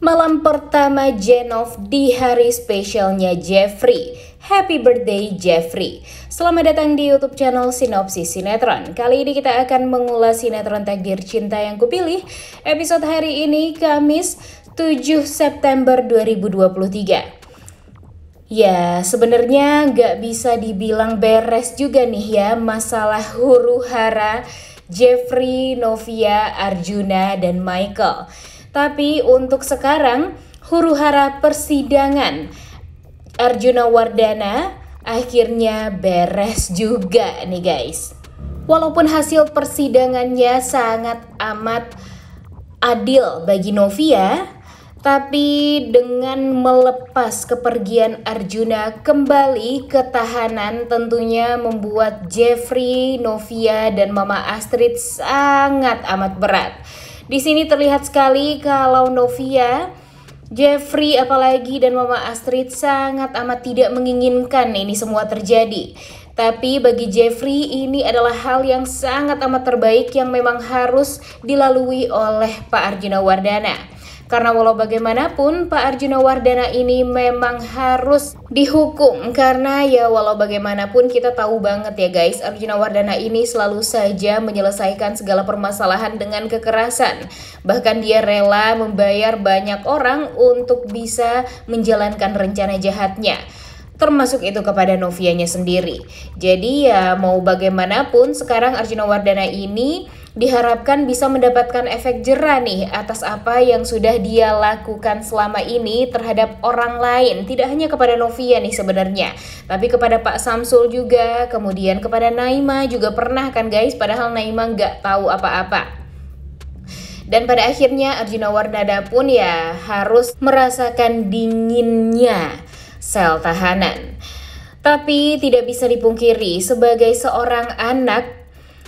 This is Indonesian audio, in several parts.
Malam pertama Jenov di hari spesialnya Jeffrey. Happy birthday Jeffrey. Selamat datang di YouTube channel Sinopsis Sinetron. Kali ini kita akan mengulas sinetron Takdir Cinta yang kupilih. Episode hari ini Kamis 7 September 2023. Ya, sebenarnya nggak bisa dibilang beres juga nih ya masalah huru hara Jeffrey, Novia, Arjuna, dan Michael. Tapi untuk sekarang huru hara persidangan Arjuna Wardana akhirnya beres juga nih guys. Walaupun hasil persidangannya sangat amat adil bagi Novia, tapi dengan melepas kepergian Arjuna kembali ke tahanan tentunya membuat Jeffrey, Novia, dan Mama Astrid sangat amat berat. Di sini terlihat sekali kalau Novia Jeffrey apalagi dan Mama Astrid sangat amat tidak menginginkan ini semua terjadi. Tapi bagi Jeffrey ini adalah hal yang sangat amat terbaik yang memang harus dilalui oleh Pak Arjuna Wardana. Karena walau bagaimanapun Pak Arjuna Wardana ini memang harus dihukum karena ya walau bagaimanapun kita tahu banget ya guys Arjuna Wardana ini selalu saja menyelesaikan segala permasalahan dengan kekerasan. Bahkan dia rela membayar banyak orang untuk bisa menjalankan rencana jahatnya termasuk itu kepada Novianya sendiri. Jadi ya mau bagaimanapun sekarang Arjuna Wardana ini diharapkan bisa mendapatkan efek jerah nih atas apa yang sudah dia lakukan selama ini terhadap orang lain. Tidak hanya kepada Novia nih sebenarnya, tapi kepada Pak Samsul juga, kemudian kepada Naima juga pernah kan guys, padahal Naima nggak tahu apa-apa. Dan pada akhirnya Arjuna Wardana pun ya harus merasakan dinginnya sel tahanan. Tapi tidak bisa dipungkiri, sebagai seorang anak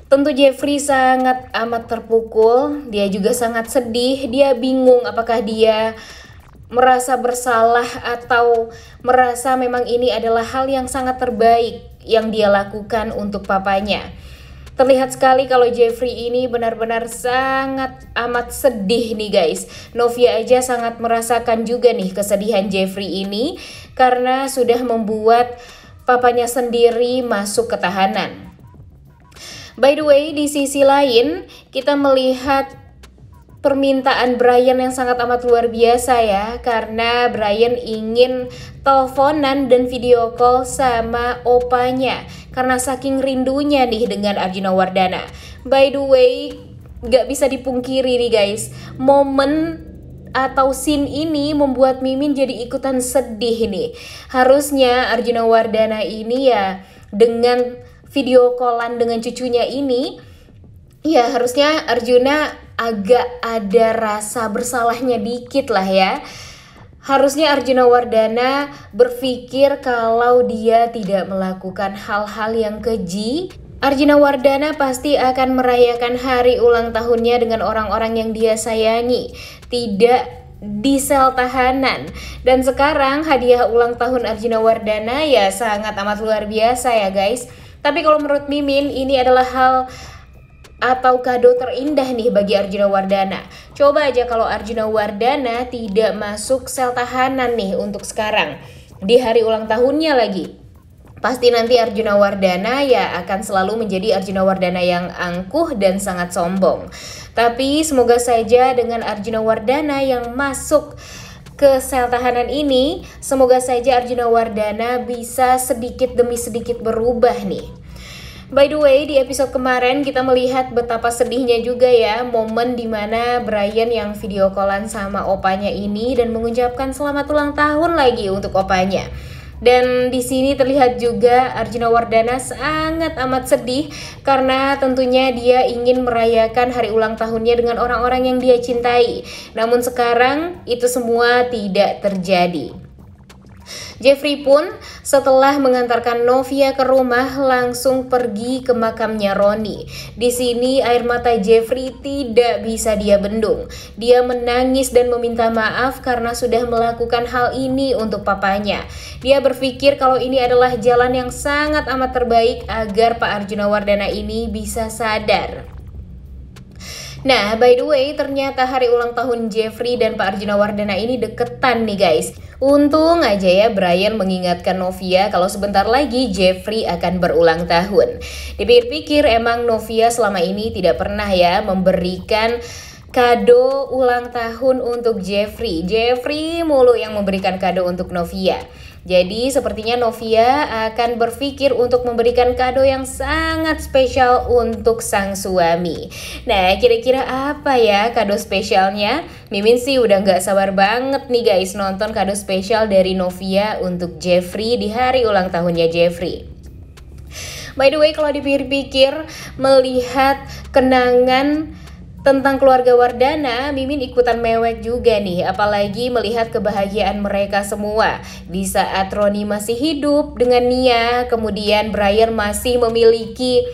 Tentu Jeffrey sangat amat terpukul, dia juga sangat sedih, dia bingung apakah dia merasa bersalah atau merasa memang ini adalah hal yang sangat terbaik yang dia lakukan untuk papanya. Terlihat sekali kalau Jeffrey ini benar-benar sangat amat sedih nih guys. Novia aja sangat merasakan juga nih kesedihan Jeffrey ini karena sudah membuat papanya sendiri masuk ketahanan. By the way, di sisi lain kita melihat permintaan Brian yang sangat amat luar biasa ya karena Brian ingin teleponan dan video call sama opanya karena saking rindunya nih dengan Arjuna Wardana. By the way, gak bisa dipungkiri nih guys, momen atau scene ini membuat Mimin jadi ikutan sedih nih. Harusnya Arjuna Wardana ini ya dengan video callan dengan cucunya ini ya harusnya Arjuna agak ada rasa bersalahnya dikit lah ya. Harusnya Arjuna Wardana berpikir kalau dia tidak melakukan hal-hal yang keji, Arjuna Wardana pasti akan merayakan hari ulang tahunnya dengan orang-orang yang dia sayangi, tidak di sel tahanan. Dan sekarang hadiah ulang tahun Arjuna Wardana ya sangat amat luar biasa ya guys. Tapi kalau menurut Mimin ini adalah hal atau kado terindah nih bagi Arjuna Wardana. Coba aja kalau Arjuna Wardana tidak masuk sel tahanan nih untuk sekarang. Di hari ulang tahunnya lagi, Pasti nanti Arjuna Wardana ya akan selalu menjadi Arjuna Wardana yang angkuh dan sangat sombong. Tapi semoga saja dengan Arjuna Wardana yang masuk ke sel tahanan ini, semoga saja Arjuna Wardana bisa sedikit demi sedikit berubah nih. By the way, di episode kemarin kita melihat betapa sedihnya juga ya momen dimana Brian yang video callan sama opanya ini dan mengucapkan selamat ulang tahun lagi untuk opanya. Dan di sini terlihat juga Arjuna Wardana sangat amat sedih karena tentunya dia ingin merayakan hari ulang tahunnya dengan orang-orang yang dia cintai. Namun sekarang itu semua tidak terjadi. Jeffrey pun setelah mengantarkan Novia ke rumah langsung pergi ke makamnya Roni. Di sini air mata Jeffrey tidak bisa dia bendung. Dia menangis dan meminta maaf karena sudah melakukan hal ini untuk papanya. Dia berpikir kalau ini adalah jalan yang sangat amat terbaik agar Pak Arjuna Wardana ini bisa sadar. Nah, by the way, ternyata hari ulang tahun Jeffrey dan Pak Arjuna Wardana ini deketan nih guys. Untung aja ya Brian mengingatkan Novia kalau sebentar lagi Jeffrey akan berulang tahun. Dipikir-pikir emang Novia selama ini tidak pernah ya memberikan kado ulang tahun untuk Jeffrey. Jeffrey mulu yang memberikan kado untuk Novia. Jadi sepertinya Novia akan berpikir untuk memberikan kado yang sangat spesial untuk sang suami. Nah, kira-kira apa ya kado spesialnya? Mimin sih udah nggak sabar banget nih guys nonton kado spesial dari Novia untuk Jeffrey di hari ulang tahunnya Jeffrey. By the way, kalau dipikir-pikir melihat kenangan tentang keluarga Wardana, Mimin ikutan mewek juga nih, apalagi melihat kebahagiaan mereka semua. Di saat Roni masih hidup dengan Nia, kemudian Brian masih memiliki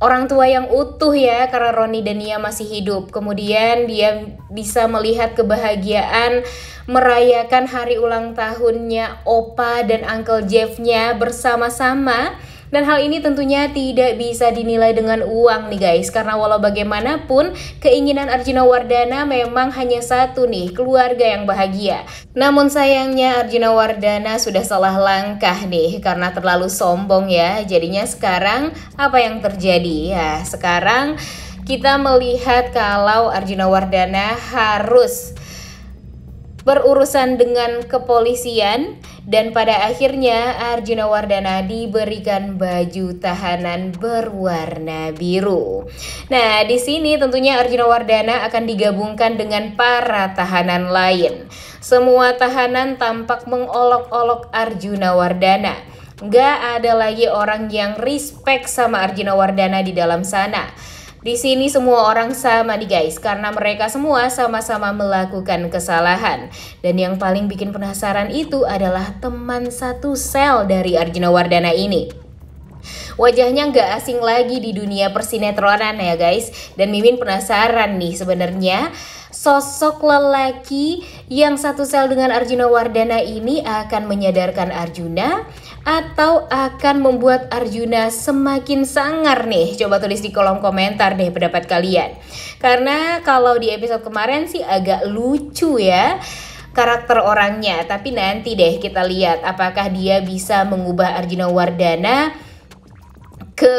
orang tua yang utuh ya, karena Roni dan Nia masih hidup. Kemudian dia bisa melihat kebahagiaan merayakan hari ulang tahunnya Opa dan Uncle Jeffnya bersama-sama dan hal ini tentunya tidak bisa dinilai dengan uang nih guys, karena walau bagaimanapun keinginan Arjuna Wardana memang hanya satu nih, keluarga yang bahagia. Namun sayangnya Arjuna Wardana sudah salah langkah nih, karena terlalu sombong ya. Jadinya sekarang apa yang terjadi? Ya sekarang kita melihat kalau Arjuna Wardana harus berurusan dengan kepolisian dan pada akhirnya Arjuna Wardana diberikan baju tahanan berwarna biru. Nah, di sini tentunya Arjuna Wardana akan digabungkan dengan para tahanan lain. Semua tahanan tampak mengolok-olok Arjuna Wardana. Gak ada lagi orang yang respect sama Arjuna Wardana di dalam sana. Di sini semua orang sama nih guys, karena mereka semua sama-sama melakukan kesalahan. Dan yang paling bikin penasaran itu adalah teman satu sel dari Arjuna Wardana ini. Wajahnya nggak asing lagi di dunia persinetronan ya guys. Dan Mimin penasaran nih sebenarnya sosok lelaki yang satu sel dengan Arjuna Wardana ini akan menyadarkan Arjuna atau akan membuat Arjuna semakin sangar nih? Coba tulis di kolom komentar deh pendapat kalian. Karena kalau di episode kemarin sih agak lucu ya karakter orangnya, tapi nanti deh kita lihat apakah dia bisa mengubah Arjuna Wardana ke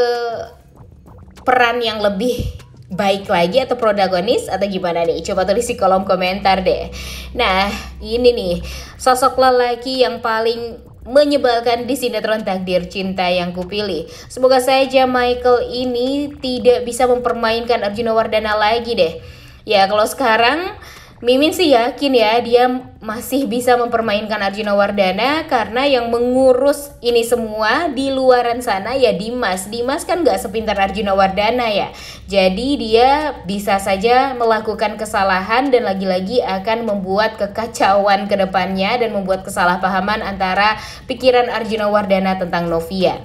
peran yang lebih baik lagi atau protagonis atau gimana nih? Coba tulis di kolom komentar deh. Nah, ini nih sosok lelaki yang paling menyebalkan di sinetron Takdir Cinta yang kupilih. Semoga saja Michael ini tidak bisa mempermainkan Arjuna Wardana lagi deh. Ya kalau sekarang Mimin sih yakin ya dia masih bisa mempermainkan Arjuna Wardana karena yang mengurus ini semua di luaran sana ya Dimas. Dimas kan gak sepintar Arjuna Wardana ya. Jadi dia bisa saja melakukan kesalahan dan lagi-lagi akan membuat kekacauan ke depannya dan membuat kesalahpahaman antara pikiran Arjuna Wardana tentang Novia.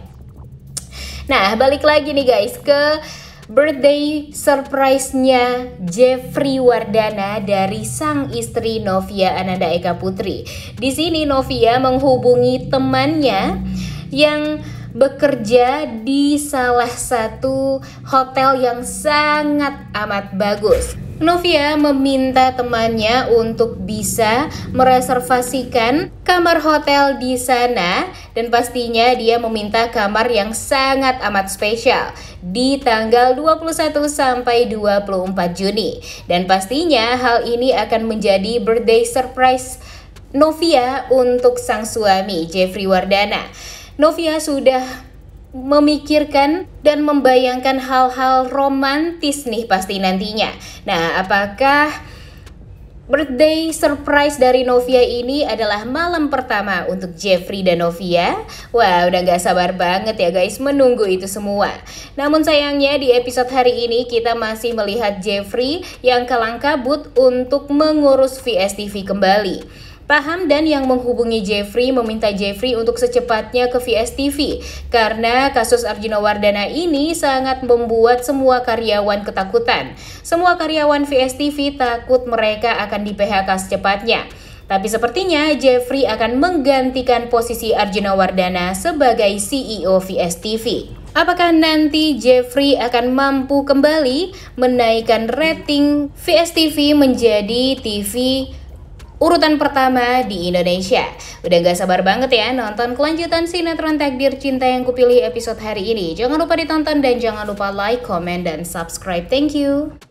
Nah, balik lagi nih guys ke birthday surprise-nya Jeffrey Wardana dari sang istri Novia Ananda Eka Putri. Di sini Novia menghubungi temannya yang bekerja di salah satu hotel yang sangat amat bagus. Novia meminta temannya untuk bisa mereservasikan kamar hotel di sana dan pastinya dia meminta kamar yang sangat amat spesial di tanggal 21 sampai 24 Juni. Dan pastinya hal ini akan menjadi birthday surprise Novia untuk sang suami Jeffrey Wardana. Novia sudah memikirkan dan membayangkan hal-hal romantis nih pasti nantinya. Nah, apakah birthday surprise dari Novia ini adalah malam pertama untuk Jeffrey dan Novia? Wah, udah gak sabar banget ya guys menunggu itu semua. Namun sayangnya di episode hari ini kita masih melihat Jeffrey yang kalang kabut untuk mengurus VSTV kembali. Pak Hamdan yang menghubungi Jeffrey meminta Jeffrey untuk secepatnya ke VSTV karena kasus Arjuna Wardana ini sangat membuat semua karyawan ketakutan. Semua karyawan VSTV takut mereka akan di PHK secepatnya. Tapi sepertinya Jeffrey akan menggantikan posisi Arjuna Wardana sebagai CEO VSTV Apakah nanti Jeffrey akan mampu kembali menaikkan rating VSTV menjadi TV urutan pertama di Indonesia. Udah gak sabar banget ya nonton kelanjutan sinetron Takdir Cinta yang kupilih episode hari ini. Jangan lupa ditonton dan jangan lupa like, comment, dan subscribe. Thank you.